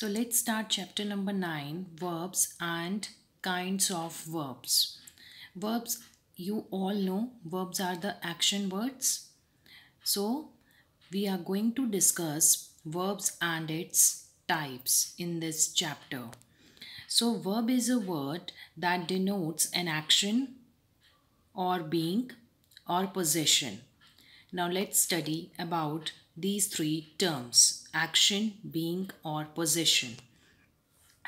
So let's start chapter number 9 verbs and kinds of verbs. Verbs, you all know, verbs are the action words. So we are going to discuss verbs and its types in this chapter. So verb is a word that denotes an action or being or possession. Now let's study about these three terms action, being or possession.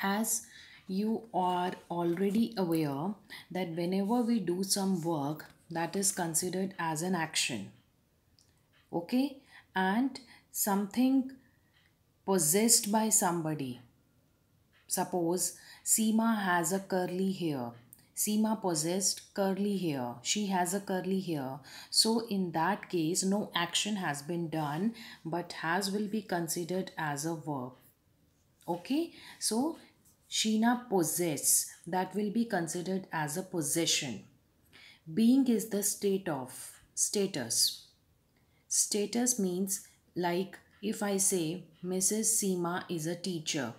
As you are already aware that whenever we do some work that is considered as an action. Okay? And something possessed by somebody. Suppose Seema has a curly hair Seema possessed curly hair. She has a curly hair. So in that case, no action has been done, but has will be considered as a verb. Okay, so Sheena possess. That will be considered as a possession. Being is the state of status. Status means like if I say Mrs. Seema is a teacher.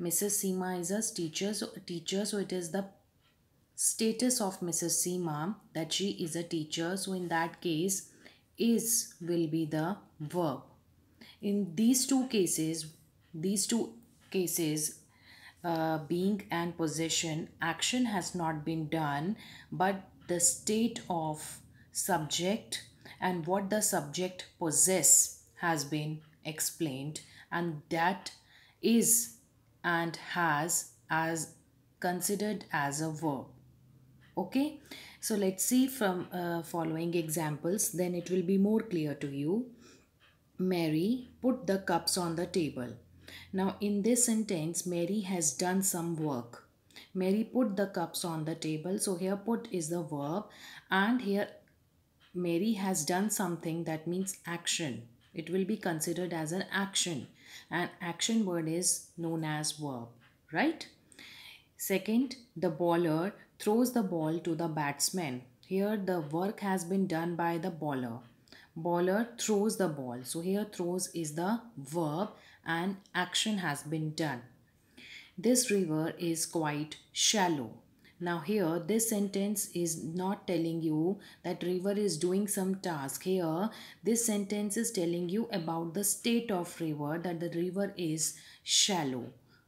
Mrs. Seema is a teacher so, teacher, so it is the status of Mrs. Seema that she is a teacher. So in that case, is will be the verb. In these two cases, these two cases, uh, being and possession, action has not been done, but the state of subject and what the subject possess has been explained and that is and has as considered as a verb okay so let's see from uh, following examples then it will be more clear to you mary put the cups on the table now in this sentence mary has done some work mary put the cups on the table so here put is the verb and here mary has done something that means action it will be considered as an action an action word is known as verb right second the baller throws the ball to the batsman. Here the work has been done by the bowler. Bowler throws the ball. So here throws is the verb and action has been done. This river is quite shallow. Now here this sentence is not telling you that river is doing some task. Here this sentence is telling you about the state of river that the river is shallow.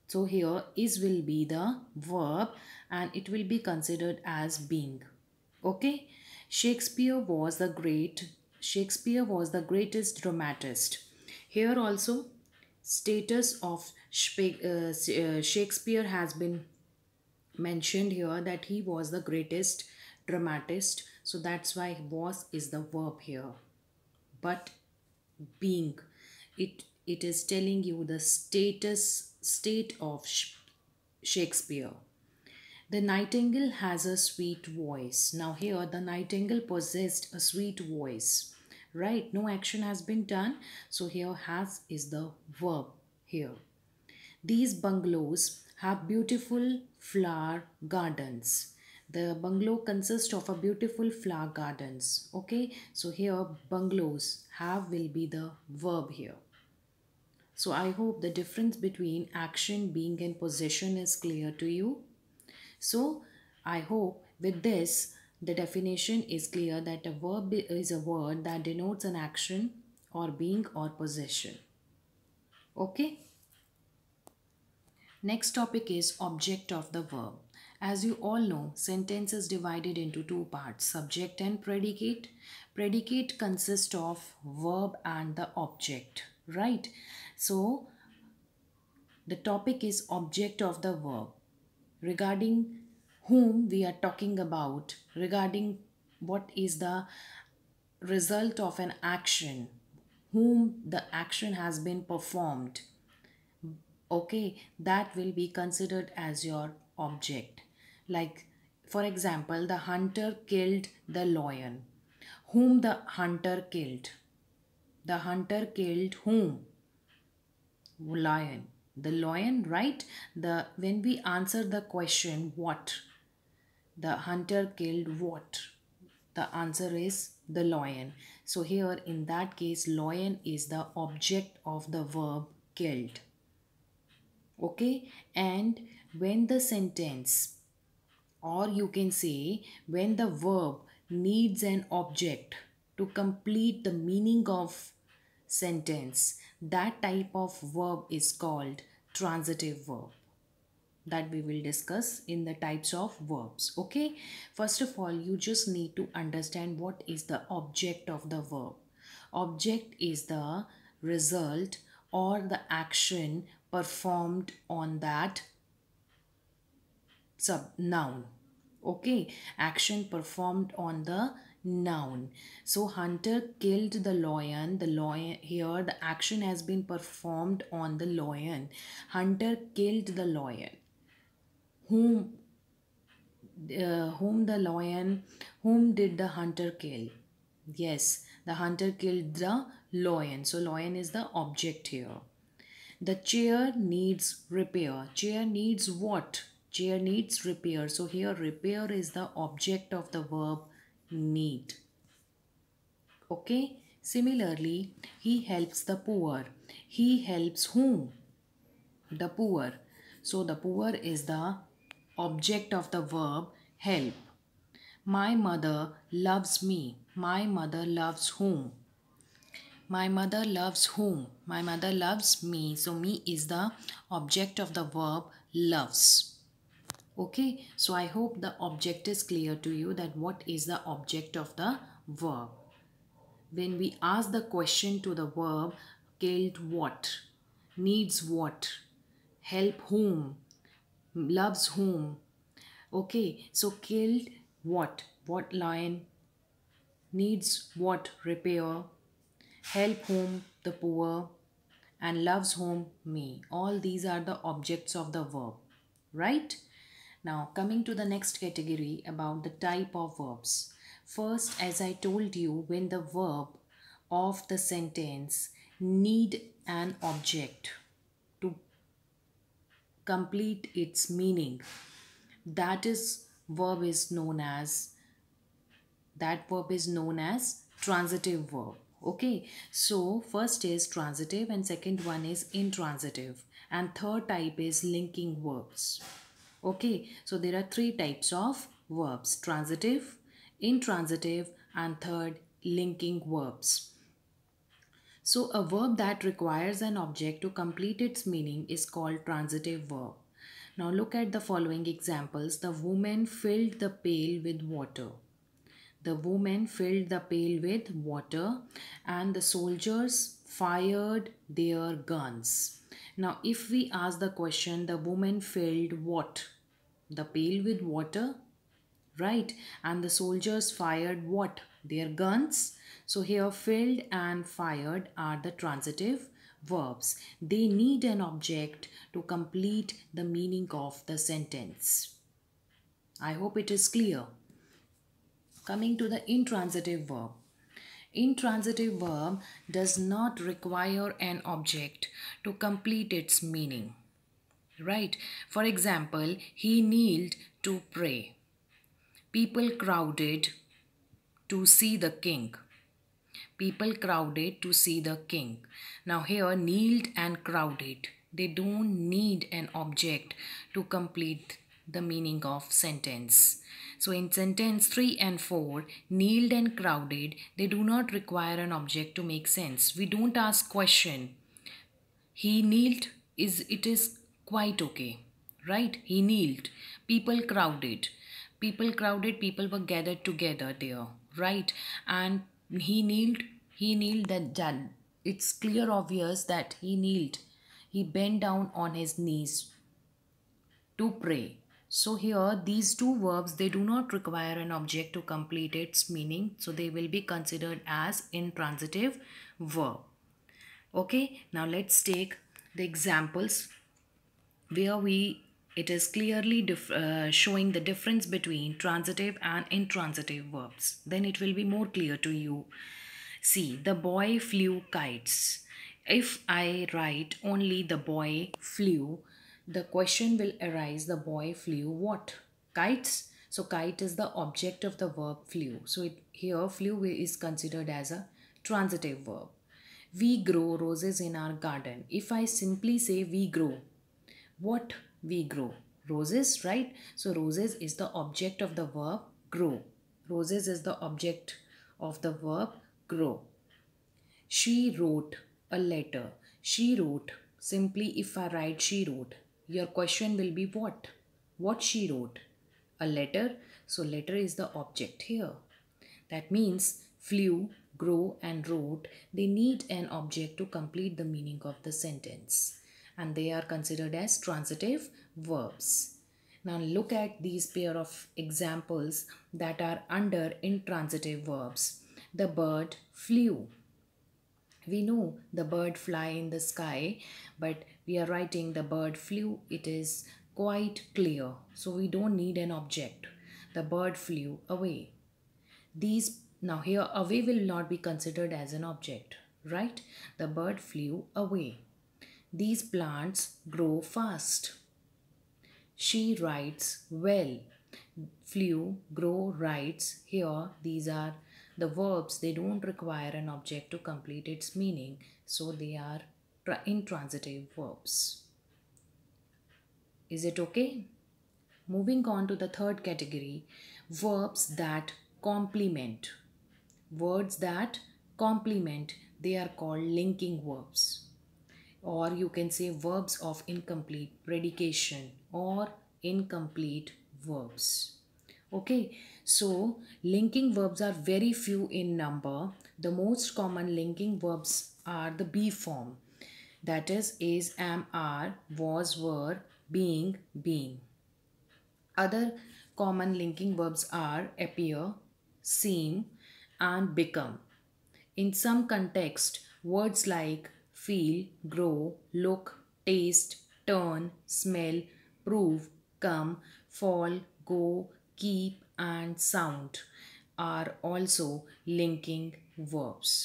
So here is will be the verb and it will be considered as being okay shakespeare was the great shakespeare was the greatest dramatist here also status of uh, uh, shakespeare has been mentioned here that he was the greatest dramatist so that's why was is the verb here but being it it is telling you the status state of shakespeare the nightingale has a sweet voice. Now, here the nightingale possessed a sweet voice, right? No action has been done. So, here has is the verb here. These bungalows have beautiful flower gardens. The bungalow consists of a beautiful flower gardens. Okay, so here bungalows have will be the verb here. So I hope the difference between action, being and possession is clear to you. So I hope with this the definition is clear that a verb is a word that denotes an action or being or possession. Okay. Next topic is object of the verb. As you all know, sentence is divided into two parts, subject and predicate. Predicate consists of verb and the object, right? So, the topic is object of the verb regarding whom we are talking about, regarding what is the result of an action, whom the action has been performed. Okay, that will be considered as your object. Like, for example, the hunter killed the lion. Whom the hunter killed? The hunter killed whom? Lion the lion right the when we answer the question what the hunter killed what the answer is the lion so here in that case lion is the object of the verb killed okay and when the sentence or you can say when the verb needs an object to complete the meaning of sentence that type of verb is called transitive verb that we will discuss in the types of verbs okay first of all you just need to understand what is the object of the verb object is the result or the action performed on that sub noun okay action performed on the noun so hunter killed the lion the lion here the action has been performed on the lion hunter killed the lion whom uh, whom the lion whom did the hunter kill yes the hunter killed the lion so lion is the object here the chair needs repair chair needs what chair needs repair so here repair is the object of the verb need. Okay. Similarly, he helps the poor. He helps whom? The poor. So the poor is the object of the verb help. My mother loves me. My mother loves whom? My mother loves whom? My mother loves me. So me is the object of the verb loves okay so i hope the object is clear to you that what is the object of the verb when we ask the question to the verb killed what needs what help whom loves whom okay so killed what what lion needs what repair help whom the poor and loves whom me all these are the objects of the verb right now, coming to the next category about the type of verbs. First, as I told you, when the verb of the sentence need an object to complete its meaning, that is verb is known as that verb is known as transitive verb okay so first is transitive and second one is intransitive and third type is linking verbs Okay, so there are three types of verbs transitive, intransitive, and third, linking verbs. So, a verb that requires an object to complete its meaning is called transitive verb. Now, look at the following examples. The woman filled the pail with water. The woman filled the pail with water, and the soldiers fired their guns. Now, if we ask the question, the woman filled what? The pail with water, right? And the soldiers fired what? Their guns. So here filled and fired are the transitive verbs. They need an object to complete the meaning of the sentence. I hope it is clear. Coming to the intransitive verb. Intransitive verb does not require an object to complete its meaning. Right? For example, he kneeled to pray. People crowded to see the king. People crowded to see the king. Now, here, kneeled and crowded. They don't need an object to complete the meaning of sentence. So in sentence 3 and 4, kneeled and crowded, they do not require an object to make sense. We don't ask question. He kneeled is it is quite okay, right? He kneeled. People crowded. People crowded, people were gathered together there, right? And he kneeled, he kneeled that, that it's clear obvious that he kneeled. He bent down on his knees to pray. So here these two verbs they do not require an object to complete its meaning so they will be considered as intransitive verb. Okay now let's take the examples where we it is clearly uh, showing the difference between transitive and intransitive verbs then it will be more clear to you. See the boy flew kites. If I write only the boy flew the question will arise the boy flew what? Kites. So kite is the object of the verb flew. So it, here flew is considered as a transitive verb. We grow roses in our garden. If I simply say we grow, what we grow? Roses, right? So roses is the object of the verb grow. Roses is the object of the verb grow. She wrote a letter. She wrote. Simply if I write she wrote your question will be what? What she wrote? A letter. So, letter is the object here. That means flew, grow, and wrote. They need an object to complete the meaning of the sentence. And they are considered as transitive verbs. Now look at these pair of examples that are under intransitive verbs. The bird flew. We know the bird fly in the sky, but we are writing the bird flew, it is quite clear. So we don't need an object. The bird flew away. These, now here away will not be considered as an object, right? The bird flew away. These plants grow fast. She writes well. Flew, grow, writes. Here, these are the verbs. They don't require an object to complete its meaning. So they are intransitive verbs. Is it okay? Moving on to the third category, verbs that complement. Words that complement, they are called linking verbs. Or you can say verbs of incomplete predication or incomplete verbs. Okay, so linking verbs are very few in number. The most common linking verbs are the be form that is is am are was were being been other common linking verbs are appear seem and become in some context words like feel grow look taste turn smell prove come fall go keep and sound are also linking verbs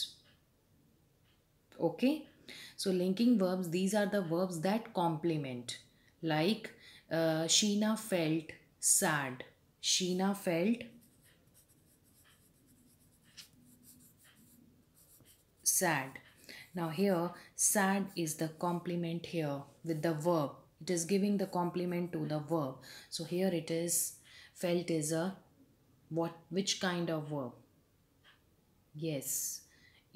okay so linking verbs, these are the verbs that complement like uh, Sheena felt sad. Sheena felt sad. Now here sad is the complement here with the verb. It is giving the complement to the verb. So here it is felt is a what which kind of verb? Yes,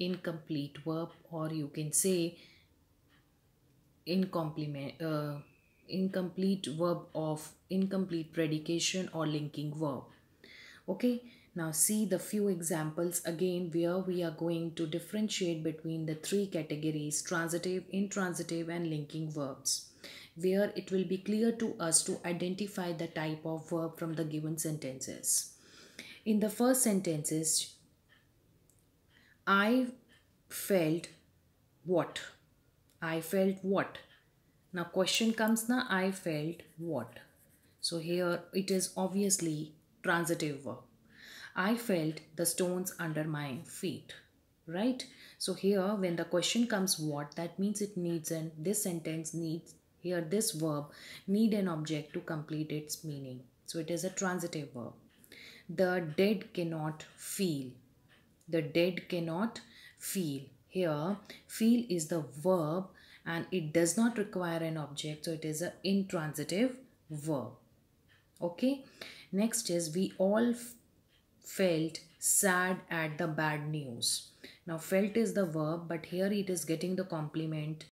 incomplete verb or you can say uh, incomplete verb of incomplete predication or linking verb okay now see the few examples again where we are going to differentiate between the three categories transitive intransitive and linking verbs where it will be clear to us to identify the type of verb from the given sentences in the first sentences I felt what? I felt what? Now question comes now I felt what? So here it is obviously transitive verb. I felt the stones under my feet. Right? So here when the question comes what that means it needs an. this sentence needs here this verb need an object to complete its meaning. So it is a transitive verb. The dead cannot feel the dead cannot feel here feel is the verb and it does not require an object so it is an intransitive verb okay next is we all felt sad at the bad news now felt is the verb but here it is getting the complement